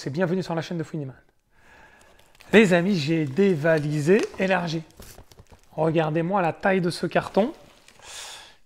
c'est bienvenue sur la chaîne de Funiman. Les amis, j'ai dévalisé, élargi. Regardez-moi la taille de ce carton.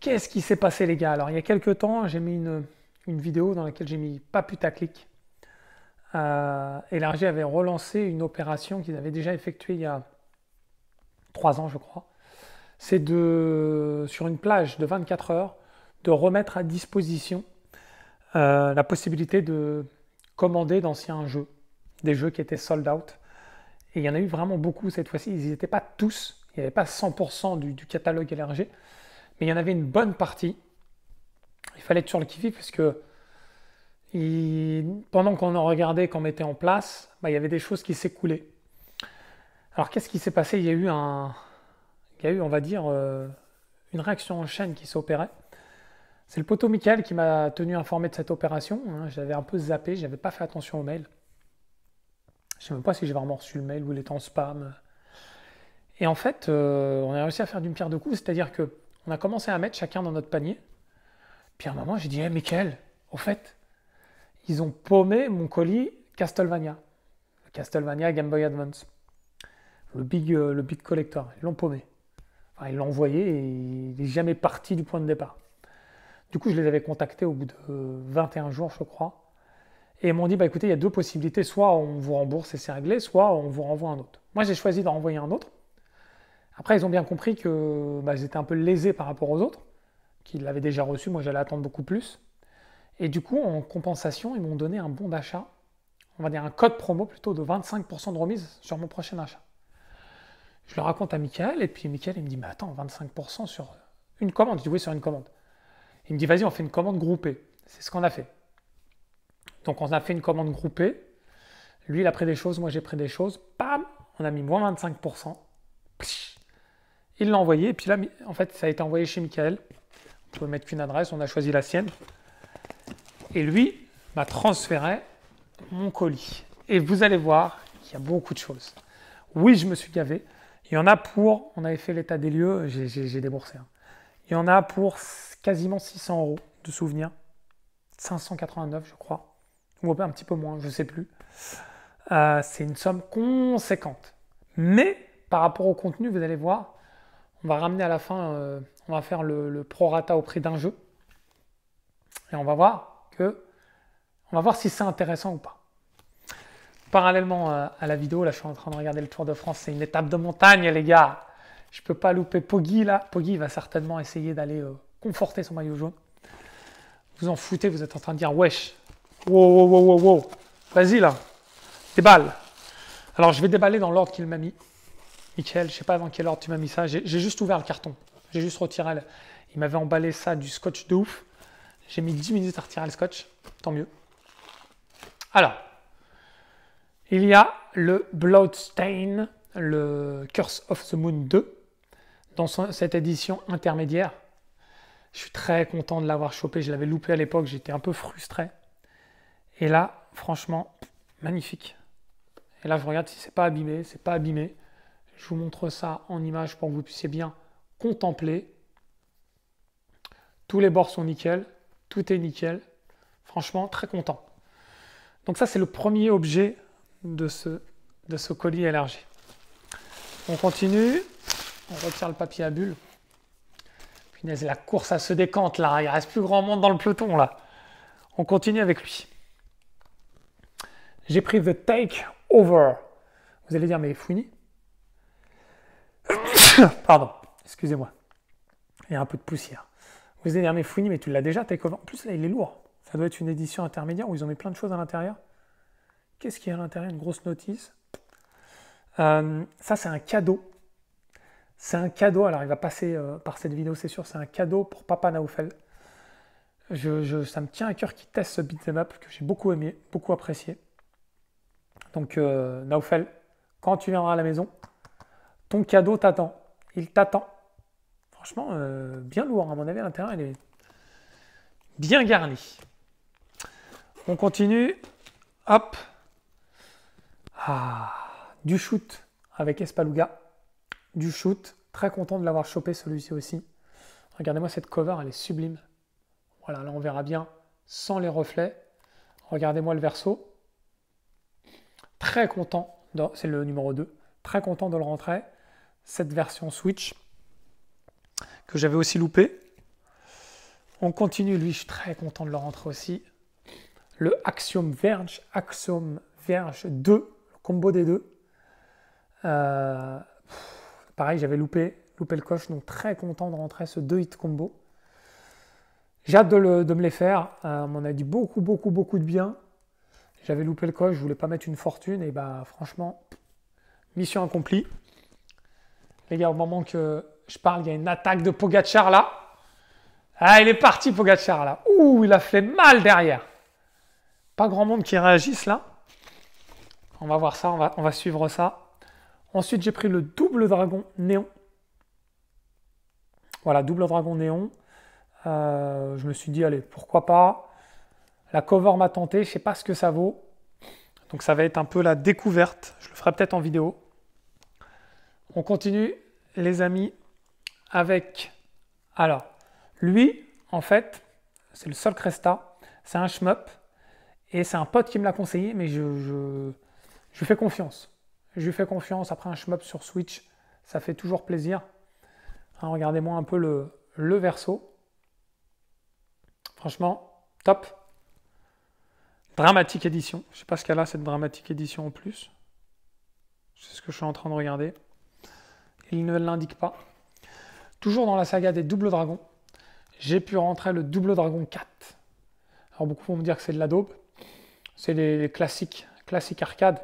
Qu'est-ce qui s'est passé les gars Alors il y a quelques temps, j'ai mis une, une, vidéo dans laquelle j'ai mis pas putaclic. Euh, avait relancé une opération qu'ils avaient déjà effectuée il y a trois ans je crois. C'est de, sur une plage de 24 heures, de remettre à disposition euh, la possibilité de commander d'anciens jeux, des jeux qui étaient sold out. Et il y en a eu vraiment beaucoup cette fois-ci. Ils n'étaient pas tous, il n'y avait pas 100% du, catalogue élargi, mais il y en avait une bonne partie. Il fallait être sur le qui parce que pendant qu'on en regardait, qu'on mettait en place, bah, il y avait des choses qui s'écoulaient. Alors qu'est-ce qui s'est passé Il y a eu un, il eu, on va dire, euh, une réaction en chaîne qui s'opérait. C'est le poteau Michael qui m'a tenu informé de cette opération. Hein. J'avais un peu zappé, je n'avais pas fait attention au mail. Je ne sais même pas si j'ai vraiment reçu le mail ou il était en spam. Et en fait, euh, on a réussi à faire d'une pierre deux coups, c'est-à-dire que on a commencé à mettre chacun dans notre panier. Puis à un moment, j'ai dit, hey, Michael, au fait, ils ont paumé mon colis Castlevania. Le Castlevania Game Boy Advance. Le big, euh, le big collector. Ils l'ont paumé. ils l'ont envoyé et il n'est jamais parti du point de départ. Du coup, je les avais contactés au bout de 21 jours, je crois. Et ils m'ont dit, bah, écoutez, il y a deux possibilités. Soit on vous rembourse et c'est réglé, soit on vous renvoie un autre. Moi, j'ai choisi d'en renvoyer un autre. Après, ils ont bien compris que bah, j'étais un peu lésé par rapport aux autres, qu'ils l'avaient déjà reçu. Moi, j'allais attendre beaucoup plus. Et du coup, en compensation, ils m'ont donné un bon d'achat, on va dire un code promo plutôt de 25% de remise sur mon prochain achat. Je le raconte à Michael, et puis Michael, il me dit, mais attends, 25% sur une commande. Je dis, oui, sur une commande. Il me dit, vas-y, on fait une commande groupée. C'est ce qu'on a fait. Donc on a fait une commande groupée. Lui, il a pris des choses, moi j'ai pris des choses. Bam On a mis moins 25%. Il l'a envoyé. Et puis là, en fait, ça a été envoyé chez Michael. On peut mettre qu'une adresse, on a choisi la sienne. Et lui m'a transféré mon colis. Et vous allez voir qu'il y a beaucoup de choses. Oui, je me suis gavé. Il y en a pour, on avait fait l'état des lieux, j'ai déboursé. Hein. Il y en a pour quasiment 600 euros de souvenirs. 589, je crois. Ou un petit peu moins, je sais plus. Euh, c'est une somme conséquente. Mais par rapport au contenu, vous allez voir, on va ramener à la fin, euh, on va faire le, prorata au prix d'un jeu. Et on va voir que, on va voir si c'est intéressant ou pas. Parallèlement euh, à la vidéo, là je suis en train de regarder le Tour de France, c'est une étape de montagne les gars. Je peux pas louper Poggi là. Poggi va certainement essayer d'aller conforter son maillot jaune. Vous en foutez, vous êtes en train de dire wesh, wow, wow, wow, wow, wow, vas-y là, déballe. Alors je vais déballer dans l'ordre qu'il m'a mis. Michel, je sais pas dans quel ordre tu m'as mis ça, j'ai juste ouvert le carton, j'ai juste retiré, il m'avait emballé ça du scotch de ouf. J'ai mis 10 minutes à retirer le scotch, tant mieux. Alors, il y a le Bloodstain, le Curse of the Moon 2, dans cette édition intermédiaire. Je suis très content de l'avoir chopé. Je l'avais loupé à l'époque, j'étais un peu frustré. Et là, franchement, magnifique. Et là, je regarde si c'est pas abîmé, c'est pas abîmé. Je vous montre ça en image pour que vous puissiez bien contempler. Tous les bords sont nickel, tout est nickel. Franchement, très content. Donc ça, c'est le premier objet de ce, de ce colis élargi. On continue. On retire le papier à bulles. Punaise, la course, ça se décante là. Il reste plus grand monde dans le peloton là. On continue avec lui. J'ai pris The Take Over. Vous allez dire, mais Fouini Pardon, excusez-moi. Il y a un peu de poussière. Vous allez dire, mais Fouini, mais tu l'as déjà, Take Over. En plus, là, il est lourd. Ça doit être une édition intermédiaire où ils ont mis plein de choses à l'intérieur. Qu'est-ce qu'il y a à l'intérieur Une grosse notice. Euh, ça, c'est un cadeau c'est un cadeau, alors il va passer euh, par cette vidéo, c'est sûr, c'est un cadeau pour Papa Naoufel. ça me tient à cœur qu'il teste ce beat'em up que j'ai beaucoup aimé, beaucoup apprécié. Donc Naufel, euh, Naoufel, quand tu viendras à la maison, ton cadeau t'attend. Il t'attend. Franchement, euh, bien lourd, à mon avis, à l'intérieur, il est bien garni. On continue. Hop. Ah, du shoot avec Espaluga du shoot. Très content de l'avoir chopé celui-ci aussi. Regardez-moi cette cover, elle est sublime. Voilà, là on verra bien sans les reflets. Regardez-moi le verso. Très content, c'est le numéro 2. Très content de le rentrer. Cette version Switch que j'avais aussi loupé. On continue, lui, je suis très content de le rentrer aussi. Le Axiom Verge, Axiom Verge 2, le combo des deux. Euh, Pareil, j'avais loupé, loupé le coche, donc très content de rentrer ce 2 hit combo. J'ai hâte de, me les faire. Euh, on m'en a dit beaucoup, beaucoup, beaucoup de bien. J'avais loupé le coche, je voulais pas mettre une fortune. Et bah franchement, mission accomplie. Les gars, au moment que je parle, il y a une attaque de Pogachar là. Ah, il est parti Pogachar là. Ouh, il a fait mal derrière. Pas grand monde qui réagisse là. On va voir ça, on va, on va suivre ça. Ensuite, j'ai pris le double dragon néon. Voilà, double dragon néon. Euh, je me suis dit, allez, pourquoi pas. La cover m'a tenté, je ne sais pas ce que ça vaut. Donc ça va être un peu la découverte. Je le ferai peut-être en vidéo. On continue, les amis, avec... Alors, lui, en fait, c'est le seul Cresta. C'est un shmup. Et c'est un pote qui me l'a conseillé, mais je, je, je fais confiance. Je lui fais confiance. Après un shmup sur Switch, ça fait toujours plaisir. Hein, regardez-moi un peu le, le verso. Franchement, top. Dramatique édition. Je sais pas ce qu'elle a cette dramatique édition en plus. C'est ce que je suis en train de regarder. Il ne l'indique pas. Toujours dans la saga des doubles dragons, j'ai pu rentrer le double dragon 4. Alors beaucoup vont me dire que c'est de la C'est des classiques, classiques arcades.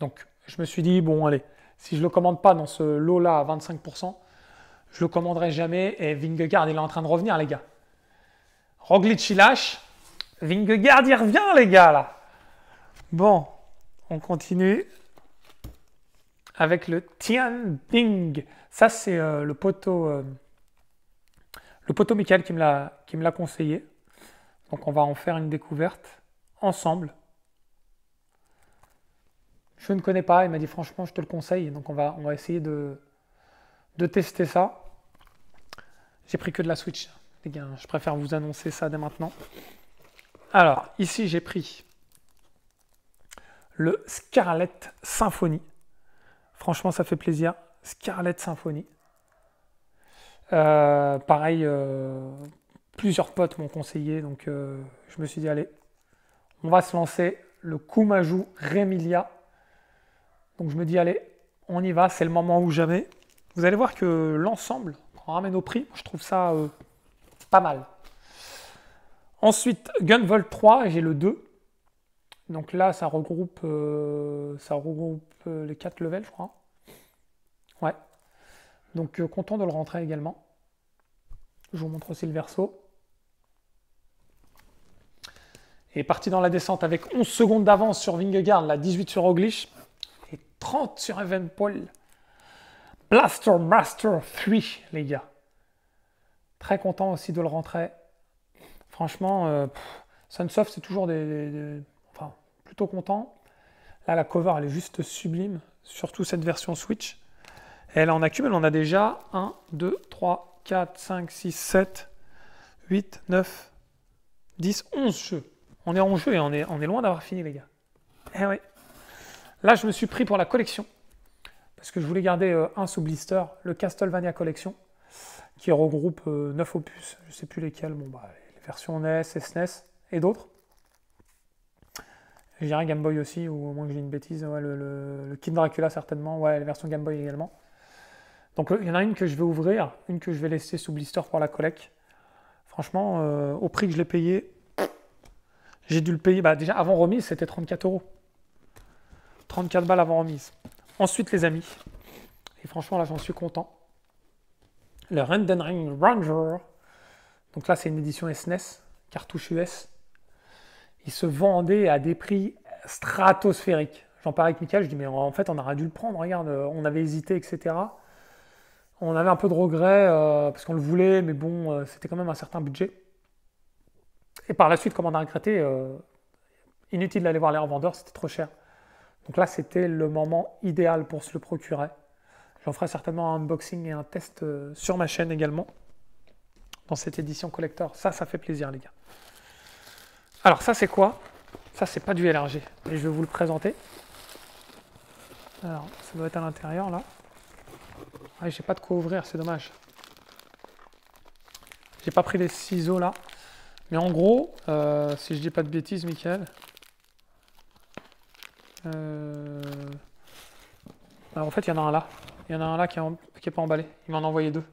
Donc je me suis dit, bon allez, si je ne le commande pas dans ce lot-là à 25%, je le commanderai jamais et Vingegaard il est en train de revenir les gars. Roglic il lâche, Vingegaard il revient les gars là. Bon, on continue avec le Tian Ding. Ça c'est euh, le poteau euh, le poteau Michael qui me l'a conseillé. Donc on va en faire une découverte ensemble. Je ne connais pas. Il m'a dit franchement, je te le conseille. Donc on va, on va essayer de, tester ça. J'ai pris que de la Switch, Je préfère vous annoncer ça dès maintenant. Alors, ici, j'ai pris le Scarlet Symphony. Franchement, ça fait plaisir. Scarlet Symphony. Euh, pareil, euh, plusieurs potes m'ont conseillé, donc euh, je me suis dit, allez, on va se lancer le Kumajou Remilia donc je me dis, allez, on y va, c'est le moment ou jamais. Vous allez voir que l'ensemble, on ramène au prix, je trouve ça euh, pas mal. Ensuite, Gunvolt 3, j'ai le 2. Donc là, ça regroupe, euh, ça regroupe euh, les 4 levels, je crois. Ouais. Donc content de le rentrer également. Je vous montre aussi le verso. Et parti dans la descente avec 11 secondes d'avance sur Vingegaard, la 18 sur Oglish. 30 sur paul Blaster Master 3, les gars. Très content aussi de le rentrer. Franchement, euh, Sunsoft, c'est toujours des, Enfin, plutôt content. Là, la cover, elle est juste sublime. Surtout cette version Switch. Elle en on accumule, on a déjà 1, 2, 3, 4, 5, 6, 7, 8, 9, 10, 11 jeux. On est en jeu et on est, on est loin d'avoir fini, les gars. Eh oui. Là, je me suis pris pour la collection, parce que je voulais garder euh, un sous-blister, le Castlevania Collection, qui regroupe 9 euh, opus, je ne sais plus lesquels, bon, bah, les versions NES, SNES et d'autres. J'ai un Game Boy aussi, ou au moins que j'ai une bêtise, le, le, Kid Dracula certainement, ouais, la version Game Boy également. Donc euh, il y en a une que je vais ouvrir, une que je vais laisser sous blister pour la collecte. Franchement, au prix que je l'ai payé, j'ai dû le payer, bah, déjà avant remise c'était 34 euros. 34 balles avant remise. Ensuite, les amis, et franchement, là, j'en suis content. Le Renden Ranger. Donc là, c'est une édition SNES, e cartouche US. Il se vendait à des prix stratosphériques. J'en parlais avec Michael, je dis, mais en fait, on aurait dû le prendre. Regarde, on avait hésité, etc. On avait un peu de regret euh, parce qu'on le voulait, mais bon, euh, c'était quand même un certain budget. Et par la suite, comme on a regretté, euh, inutile d'aller voir les revendeurs, c'était trop cher. Donc là, c'était le moment idéal pour se le procurer. J'en ferai certainement un unboxing et un test euh, sur ma chaîne également, dans cette édition collector. Ça, ça fait plaisir, les gars. Alors ça, c'est quoi Ça, c'est pas du LRG, mais je vais vous le présenter. Alors, ça doit être à l'intérieur, là. Ah j'ai pas de quoi ouvrir, c'est dommage. J'ai pas pris les ciseaux, là. Mais en gros, euh, si je dis pas de bêtises, Michael, euh, bah, en fait, il y en a un là. Il y en a un là qui n'est pas emballé. Il m'en a envoyé deux.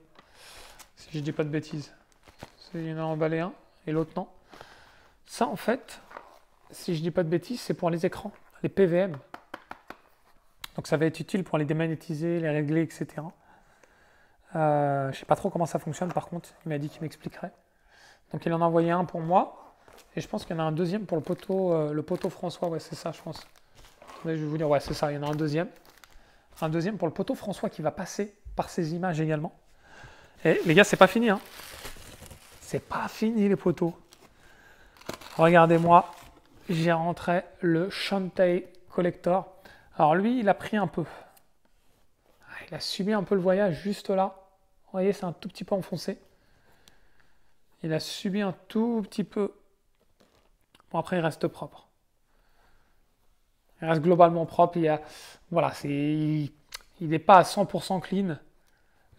Si je dis pas de bêtises. Il y en a emballé un et l'autre non. Ça, en fait, si je dis pas de bêtises, c'est pour les écrans, les PVM. Donc ça va être utile pour les démagnétiser, les régler, etc. je euh, je sais pas trop comment ça fonctionne par contre, il m'a dit qu'il m'expliquerait. Donc il en a envoyé un pour moi, et je pense qu'il y en a un deuxième pour le poteau, euh, le poteau François, ouais c'est ça je pense je vais vous dire, ouais, c'est ça, il y en a un deuxième. Un deuxième pour le poteau François qui va passer par ces images également. Et les gars, c'est pas fini, hein. C'est pas fini, les poteaux. Regardez-moi, j'ai rentré le Shantae Collector. Alors lui, il a pris un peu. Ah, il a subi un peu le voyage juste là. Vous voyez, c'est un tout petit peu enfoncé. Il a subi un tout petit peu. Bon, après, il reste propre. Il reste globalement propre. Il voilà, c'est, il n'est pas à 100% clean,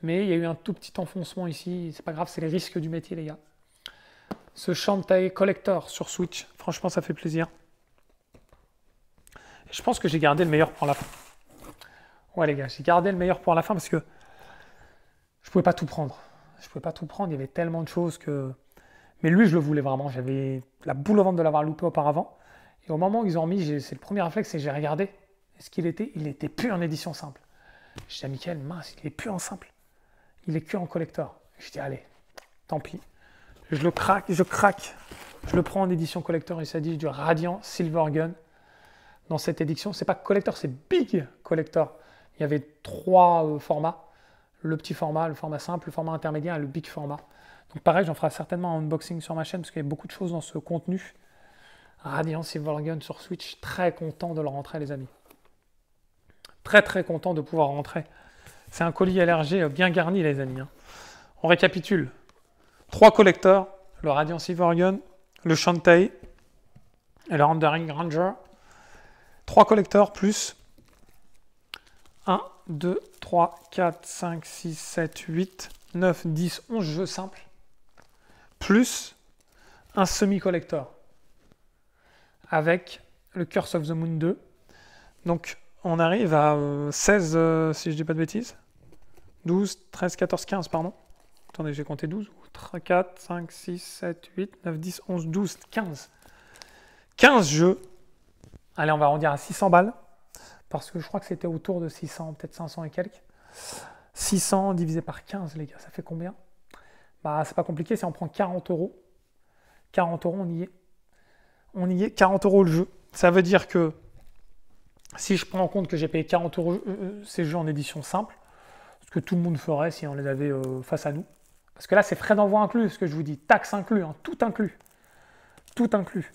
mais il y a eu un tout petit enfoncement ici. C'est pas grave, c'est les risques du métier, les gars. Ce Shantae Collector sur Switch, franchement, ça fait plaisir. je pense que j'ai gardé le meilleur pour la fin. Ouais, les gars, j'ai gardé le meilleur pour la fin parce que je pouvais pas tout prendre. Je pouvais pas tout prendre. Il y avait tellement de choses que. Mais lui, je le voulais vraiment. J'avais la boule au ventre de l'avoir loupé auparavant. Et au moment où ils ont mis, c'est le premier réflexe, et j'ai regardé est ce qu'il était. Il n'était plus en édition simple. J'ai dit à Michael, mince, il n'est plus en simple. Il est que en collector. Je dis, allez, tant pis. Je le craque, je craque. Je le prends en édition collector. Il s'agit du Radiant Silver Gun. Dans cette édition, c'est pas collector, c'est big collector. Il y avait trois euh, formats le petit format, le format simple, le format intermédiaire et le big format. Donc pareil, j'en ferai certainement un unboxing sur ma chaîne parce qu'il y a beaucoup de choses dans ce contenu Radiant Silvergun sur Switch. Très content de le rentrer, les amis. Très, très content de pouvoir rentrer. C'est un colis LRG bien garni, les amis. Hein. On récapitule. Trois collecteurs. Le Radiant Silvergun, le Shantae et le Rendering Ranger. Trois collecteurs plus 1, 2, 3, 4, 5, 6, 7, 8, 9, 10, 11 jeux simples. Plus un semi collecteur avec le Curse of the Moon 2. Donc on arrive à 16, euh, euh, si je dis pas de bêtises. 12, 13, 14, 15, pardon. Attendez, j'ai compté 12. 3, 4, 5, 6, 7, 8, 9, 10, 11, 12, 15. 15 jeux. Allez, on va arrondir à 600 balles. Parce que je crois que c'était autour de 600, peut-être 500 et quelques. 600 divisé par 15, les gars, ça fait combien Bah, c'est pas compliqué, si on prend 40 euros. 40 euros, on y est on y est 40 euros le jeu. Ça veut dire que si je prends en compte que j'ai payé 40 euros euh, euh, ces jeux en édition simple, ce que tout le monde ferait si on les avait euh, face à nous. Parce que là, c'est frais d'envoi inclus, ce que je vous dis, taxes inclus, hein, tout inclus. Tout inclus.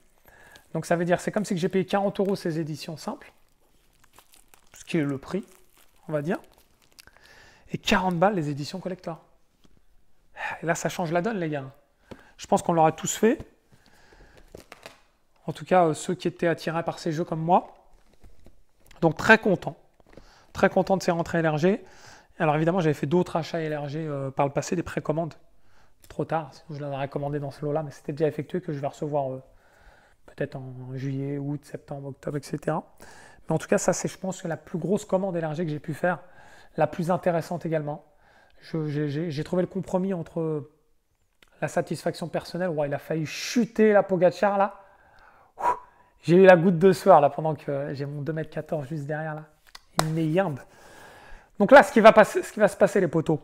Donc ça veut dire, c'est comme si j'ai payé 40 euros ces éditions simples, ce qui est le prix, on va dire, et 40 balles les éditions collector. Et là, ça change la donne, les gars. Je pense qu'on l'aura tous fait en tout cas euh, ceux qui étaient attirés par ces jeux comme moi. Donc très content, très content de ces rentrées LRG. Alors évidemment, j'avais fait d'autres achats élargés euh, par le passé, des précommandes. Trop tard, sinon je l'aurais commandé dans ce lot-là, mais c'était déjà effectué que je vais recevoir euh, peut-être en juillet, août, septembre, octobre, etc. Mais en tout cas, ça c'est, je pense, la plus grosse commande élargée que j'ai pu faire, la plus intéressante également. j'ai, trouvé le compromis entre la satisfaction personnelle, il a failli chuter la Pogachar là, j'ai eu la goutte de soir là pendant que j'ai mon 2m14 juste derrière là. Il me yimbe. Donc là, ce qui, va passer, ce qui va se passer, les poteaux,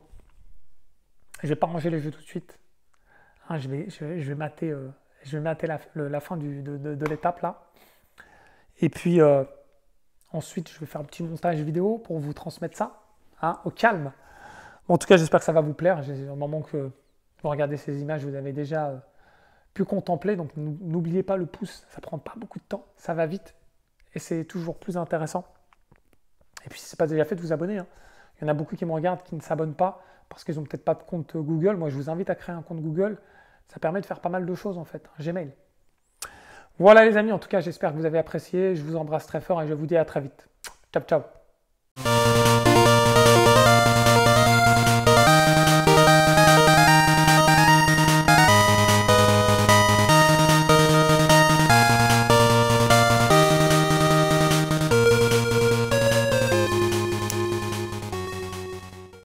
je ne vais pas ranger les jeux tout de suite. Hein, euh, je, vais, mater, la, fin de, l'étape là. Et puis euh, ensuite, je vais faire un petit montage vidéo pour vous transmettre ça hein, au calme. en tout cas, j'espère que ça va vous plaire. Au moment que vous regardez ces images, vous avez déjà. Euh, contempler. Donc n'oubliez pas le pouce, ça prend pas beaucoup de temps, ça va vite et c'est toujours plus intéressant. Et puis c'est pas déjà fait de vous abonner, hein. il y en a beaucoup qui me regardent qui ne s'abonnent pas parce qu'ils ont peut-être pas de compte Google. Moi je vous invite à créer un compte Google, ça permet de faire pas mal de choses en fait, hein, Gmail. Voilà les amis, en tout cas j'espère que vous avez apprécié, je vous embrasse très fort et je vous dis à très vite. Ciao ciao